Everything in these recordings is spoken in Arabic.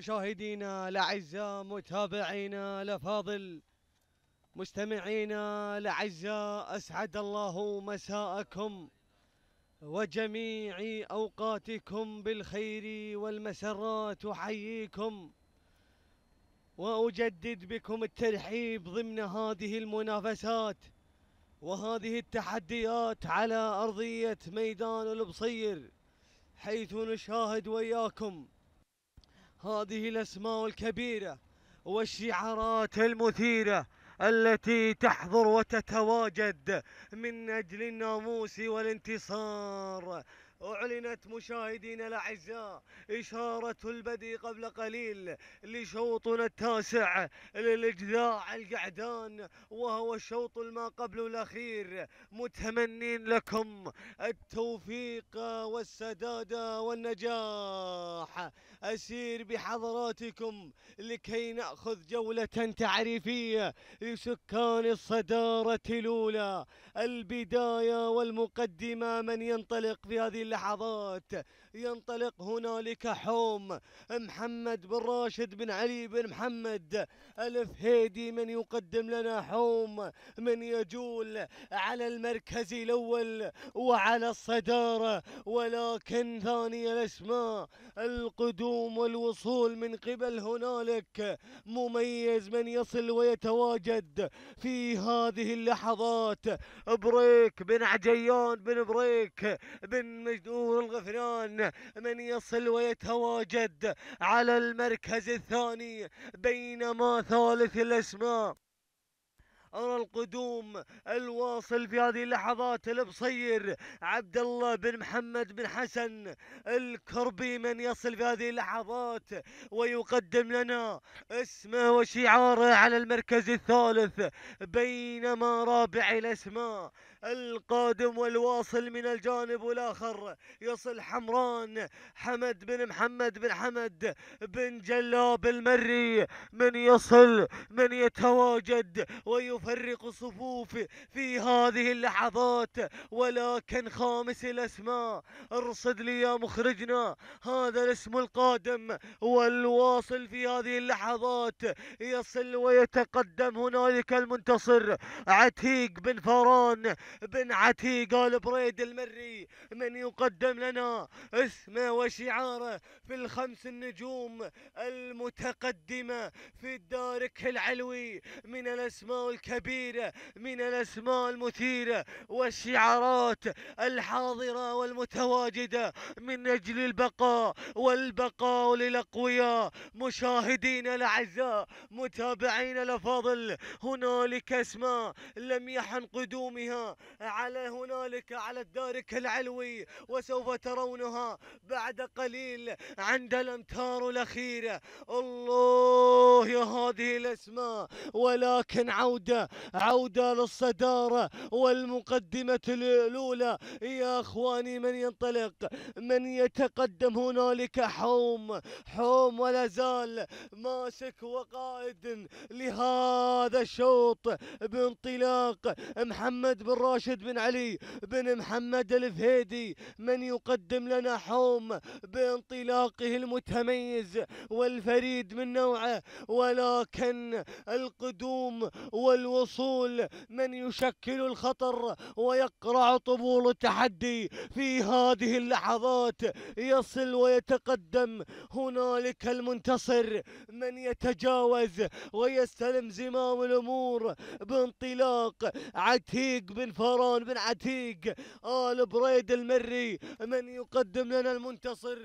مشاهدينا الاعزاء متابعينا الافاضل مستمعينا الاعزاء اسعد الله مساءكم وجميع اوقاتكم بالخير والمسرات احييكم واجدد بكم الترحيب ضمن هذه المنافسات وهذه التحديات على ارضيه ميدان البصير حيث نشاهد وياكم هذه الأسماء الكبيرة والشعارات المثيرة التي تحضر وتتواجد من أجل الناموس والانتصار أعلنت مشاهدينا الأعزاء إشارة البدء قبل قليل لشوطنا التاسع للإجذاع القعدان وهو الشوط ما قبل الأخير متمنين لكم التوفيق والسداد والنجاح أسير بحضراتكم لكي نأخذ جولة تعريفية لسكان الصدارة الأولى البداية والمقدمة من ينطلق في هذه اللحظات ينطلق هنالك حوم محمد بن راشد بن علي بن محمد الف هيدي من يقدم لنا حوم من يجول على المركز الأول وعلى الصدارة ولكن ثاني الأسماء القدوم والوصول من قبل هنالك مميز من يصل ويتواجد في هذه اللحظات بريك بن عجيان بن بريك بن مجدور الغفران من يصل ويتواجد على المركز الثاني بينما ثالث الأسماء أرى القدوم الواصل في هذه اللحظات البصير عبد الله بن محمد بن حسن الكربي من يصل في هذه اللحظات ويقدم لنا اسمه وشعاره على المركز الثالث بينما رابع الأسماء القادم والواصل من الجانب الاخر يصل حمران حمد بن محمد بن حمد بن جلاب المري من يصل من يتواجد ويفرق صفوف في هذه اللحظات ولكن خامس الأسماء ارصد لي يا مخرجنا هذا الاسم القادم والواصل في هذه اللحظات يصل ويتقدم هنالك المنتصر عتيق بن فران بنعتي قال بريد المري من يقدم لنا اسمه وشعاره في الخمس النجوم المتقدمة في الدارك العلوي من الأسماء الكبيرة من الأسماء المثيرة والشعارات الحاضرة والمتواجدة من أجل البقاء والبقاء للأقوياء مشاهدينا الأعزاء متابعينا الأفاضل هنالك أسماء لم يحن قدومها على هنالك على الدارك العلوي وسوف ترونها بعد قليل عند الامتار الاخيره الله يا هذه الاسماء ولكن عوده عوده للصداره والمقدمه الاولى يا اخواني من ينطلق من يتقدم هنالك حوم حوم ولا زال ماسك وقائد لهذا الشوط بانطلاق محمد بن راشد بن علي بن محمد الفهيدي من يقدم لنا حوم بانطلاقه المتميز والفريد من نوعه ولكن القدوم والوصول من يشكل الخطر ويقرع طبول التحدي في هذه اللحظات يصل ويتقدم هنالك المنتصر من يتجاوز ويستلم زمام الامور بانطلاق عتيق بن فارون بن عتيق آل بريد المري من يقدم لنا المنتصر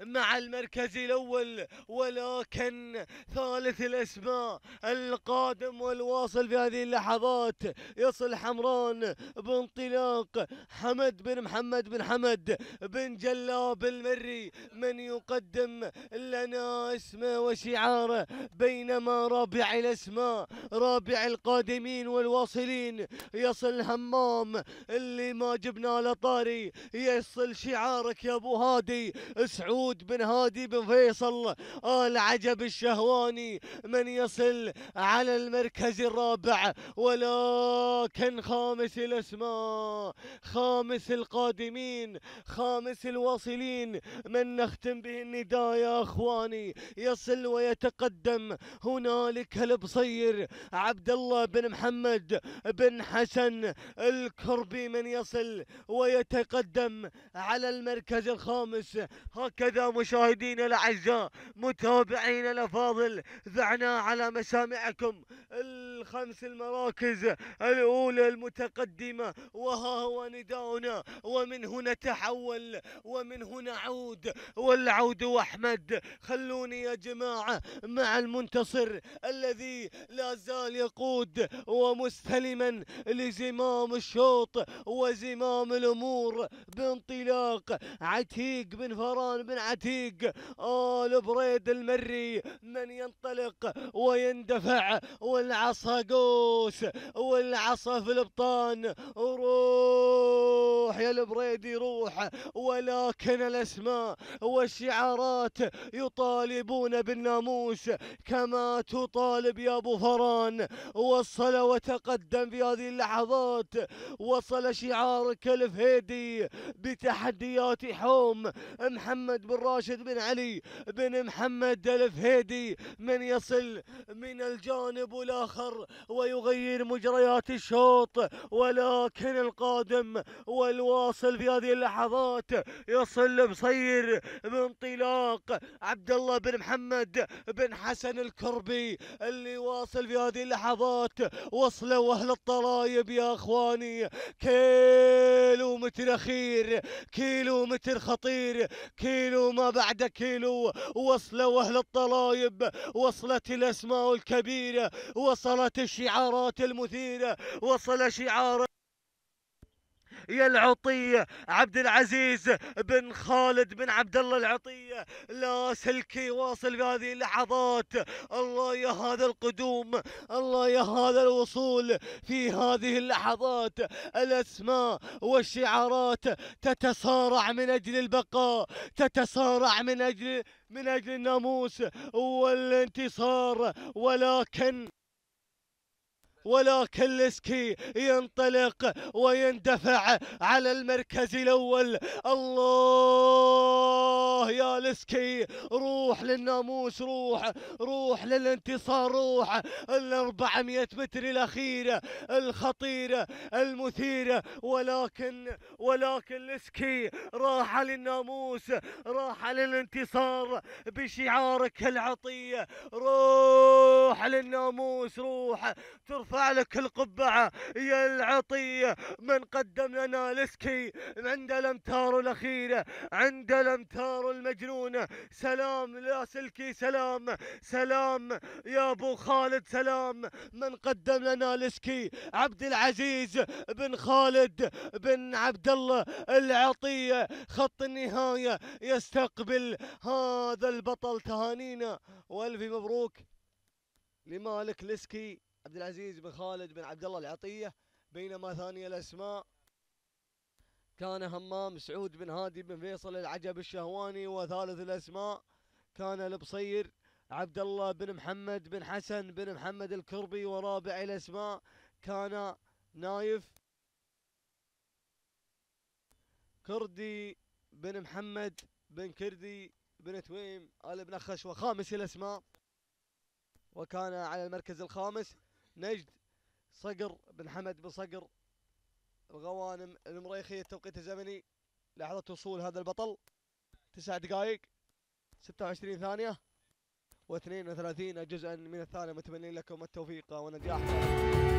مع المركز الأول ولكن ثالث الأسماء القادم والواصل في هذه اللحظات يصل حمران بانطلاق حمد بن محمد بن حمد بن جلاب المري من يقدم لنا اسمه وشعاره بينما رابع الأسماء رابع القادمين والواصلين يصل الهمام اللي ما جبنا لطاري يصل شعارك يا أبو هادي سعود محمود بن هادي بن فيصل آل عجب الشهواني من يصل على المركز الرابع ولكن خامس الأسماء خامس القادمين خامس الواصلين من نختم به النداء يا أخواني يصل ويتقدم هنالك البصير عبد الله بن محمد بن حسن الكربي من يصل ويتقدم على المركز الخامس هكذا هذا مشاهدينا الاعزاء متابعينا الافاضل ذعنا على مسامعكم الخمس المراكز الاولى المتقدمه وها هو نداؤنا ومن هنا تحول ومن هنا عود والعود واحمد خلوني يا جماعه مع المنتصر الذي لا زال يقود ومستلما لزمام الشوط وزمام الامور بانطلاق عتيق بن فران بن عتيق اوه لبريد المري من ينطلق ويندفع والعصا قوس والعصا في البطان روح روح يا البريدي روح ولكن الأسماء والشعارات يطالبون بالناموس كما تطالب يا أبو فران وصل وتقدم في هذه اللحظات وصل شعار هيدي بتحديات حوم محمد بن راشد بن علي بن محمد الفهيدي من يصل من الجانب الآخر ويغير مجريات الشوط ولكن القادم والو الواصل في هذه اللحظات يصل مصير بانطلاق عبد الله بن محمد بن حسن الكربي اللي واصل في هذه اللحظات وصلوا اهل الطرايب يا اخواني كيلو متر اخير كيلو متر خطير كيلو ما بعد كيلو وصلوا اهل الطرايب وصلت الاسماء الكبيره وصلت الشعارات المثيره وصل شعار يا العطية عبد العزيز بن خالد بن عبد الله العطية لا سلكي واصل في هذه اللحظات الله يا هذا القدوم الله يا هذا الوصول في هذه اللحظات الأسماء والشعارات تتصارع من أجل البقاء تتصارع من أجل من أجل الناموس والانتصار ولكن ولكن لسكي ينطلق ويندفع على المركز الاول الله يا لسكي روح للناموس روح روح للانتصار روح ال 400 متر الاخيره الخطيره المثيره ولكن ولكن لسكي راح للناموس راح للانتصار بشعارك العطيه روح للناموس روح ترفع لك القبعه يا العطيه من قدم لنا لسكي عند الامتار الاخيره عند الامتار المجنونه سلام يا سلكي سلام سلام يا ابو خالد سلام من قدم لنا لسكي عبد العزيز بن خالد بن عبد الله العطيه خط النهايه يستقبل هذا البطل تهانينا والف مبروك لمالك لسكي عبد العزيز بن خالد بن عبد الله العطية بينما ثاني الأسماء كان همام سعود بن هادي بن فيصل العجب الشهواني وثالث الأسماء كان البصير عبد الله بن محمد بن حسن بن محمد الكربي ورابع الأسماء كان نايف كردي بن محمد بن كردي بن تويم آل بن خشوه وخامس الأسماء وكان على المركز الخامس نجد صقر بن حمد بن صقر الغوانم المريخية التوقيت الزمني لحظة وصول هذا البطل تسع دقائق 26 ثانية و32 جزءا من الثانية متمنين لكم التوفيق والنجاح